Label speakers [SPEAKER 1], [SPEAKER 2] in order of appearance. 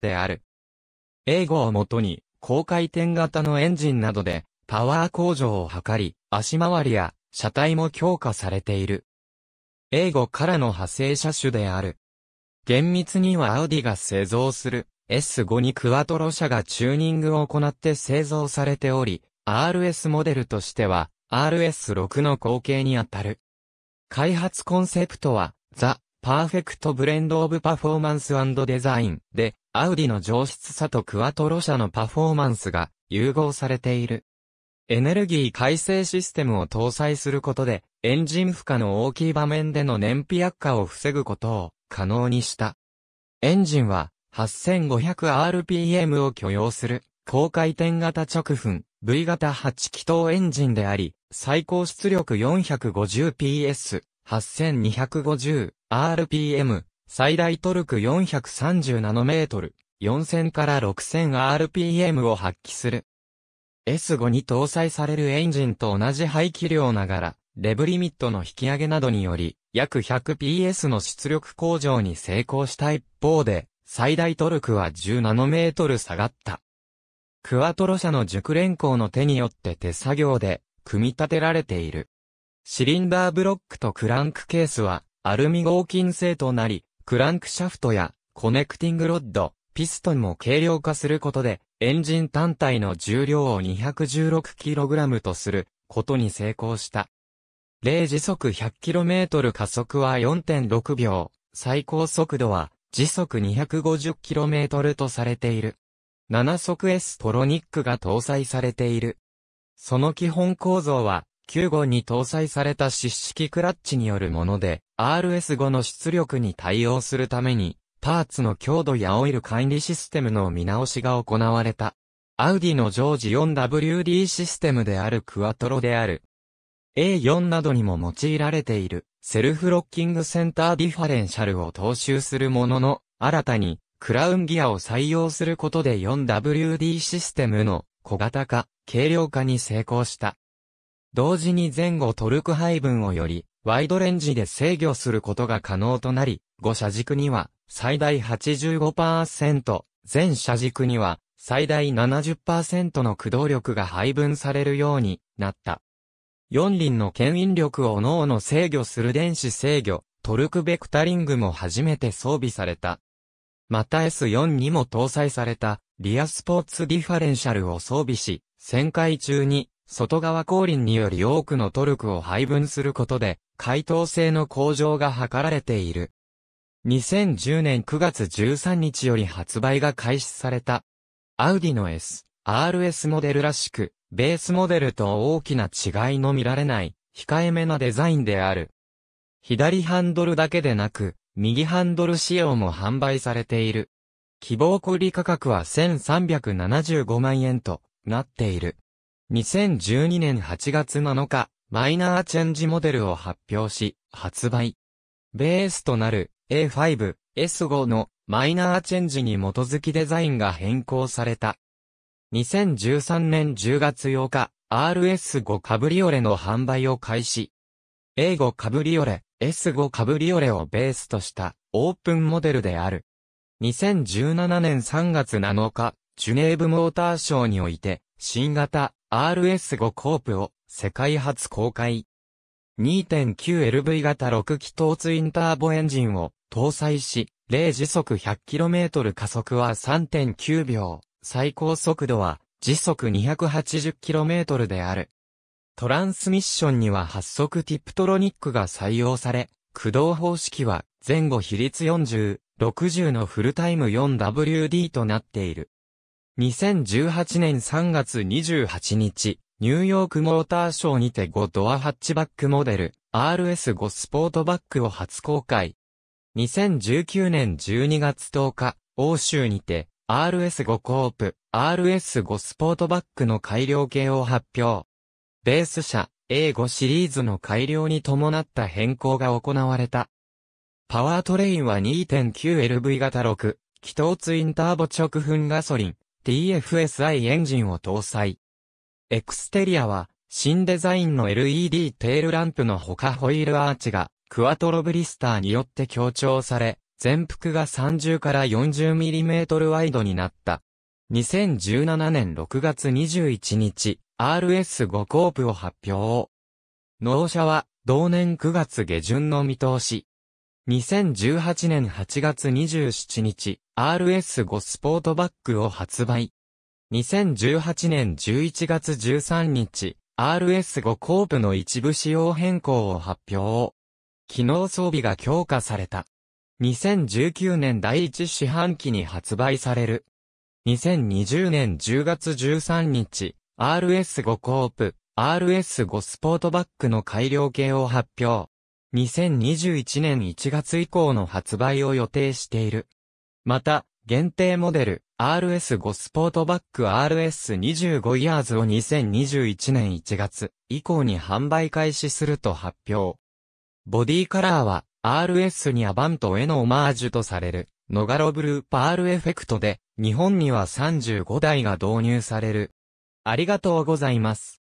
[SPEAKER 1] である。英語をもとに、高回転型のエンジンなどで、パワー向上を図り、足回りや車体も強化されている。英語からの派生車種である。厳密にはアウディが製造する S5 にクワトロ車がチューニングを行って製造されており、RS モデルとしては RS6 の後継にあたる。開発コンセプトは、ザ・パーフェクト・ブレンド・オブ・パフォーマンス・デザインで、アウディの上質さとクワトロ車のパフォーマンスが融合されている。エネルギー改正システムを搭載することで、エンジン負荷の大きい場面での燃費悪化を防ぐことを可能にした。エンジンは 8500rpm を許容する高回転型直噴 V 型8気筒エンジンであり、最高出力 450PS、8250rpm 最大トルク430ナノメートル、4000から 6000rpm を発揮する。S5 に搭載されるエンジンと同じ排気量ながら、レブリミットの引き上げなどにより、約 100PS の出力向上に成功した一方で、最大トルクは10ナノメートル下がった。クワトロ社の熟練工の手によって手作業で、組み立てられている。シリンダーブロックとクランクケースは、アルミ合金製となり、クランクシャフトやコネクティングロッド、ピストンも軽量化することで、エンジン単体の重量を 216kg とすることに成功した。0時速 100km 加速は4.6秒、最高速度は時速 250km とされている。7速 S トロニックが搭載されている。その基本構造は9号に搭載された湿式クラッチによるもので、RS5 の出力に対応するために、パーツの強度やオイル管理システムの見直しが行われた。アウディの常時 4WD システムであるクワトロである。A4 などにも用いられているセルフロッキングセンターディファレンシャルを踏襲するものの、新たにクラウンギアを採用することで 4WD システムの小型化、軽量化に成功した。同時に前後トルク配分をより、ワイドレンジで制御することが可能となり、5車軸には最大85%、全車軸には最大70%の駆動力が配分されるようになった。4輪の牽引力を各々制御する電子制御、トルクベクタリングも初めて装備された。また S4 にも搭載されたリアスポーツディファレンシャルを装備し、旋回中に外側降臨により多くのトルクを配分することで、回答性の向上が図られている。2010年9月13日より発売が開始された。アウディの S、RS モデルらしく、ベースモデルと大きな違いの見られない、控えめなデザインである。左ハンドルだけでなく、右ハンドル仕様も販売されている。希望小売価格は1375万円となっている。2012年8月7日、マイナーチェンジモデルを発表し、発売。ベースとなる A5、S5 のマイナーチェンジに基づきデザインが変更された。2013年10月8日、RS5 カブリオレの販売を開始。A5 カブリオレ、S5 カブリオレをベースとしたオープンモデルである。2017年3月7日、ジュネーブモーターショーにおいて、新型 RS5 コープを世界初公開。2.9LV 型6気筒ツインターボエンジンを搭載し、0時速 100km 加速は3.9秒、最高速度は時速 280km である。トランスミッションには発足ティプトロニックが採用され、駆動方式は前後比率40、60のフルタイム 4WD となっている。2018年3月28日、ニューヨークモーターショーにて5ドアハッチバックモデル RS5 スポートバックを初公開。2019年12月10日、欧州にて RS5 コープ RS5 スポートバックの改良系を発表。ベース車 A5 シリーズの改良に伴った変更が行われた。パワートレインは 2.9LV 型6、気筒ツインターボ直噴ガソリン、TFSI エンジンを搭載。エクステリアは、新デザインの LED テールランプのほかホイールアーチが、クワトロブリスターによって強調され、全幅が30から 40mm ワイドになった。2017年6月21日、RS5 コープを発表。納車は、同年9月下旬の見通し。2018年8月27日、RS5 スポートバッグを発売。2018年11月13日、RS5 コープの一部仕様変更を発表。機能装備が強化された。2019年第1四半期に発売される。2020年10月13日、RS5 コープ、RS5 スポートバッグの改良系を発表。2021年1月以降の発売を予定している。また、限定モデル RS5 スポートバック RS25 イヤーズを2021年1月以降に販売開始すると発表。ボディカラーは RS にアバントへのオマージュとされるノガロブルーパールエフェクトで日本には35台が導入される。ありがとうございます。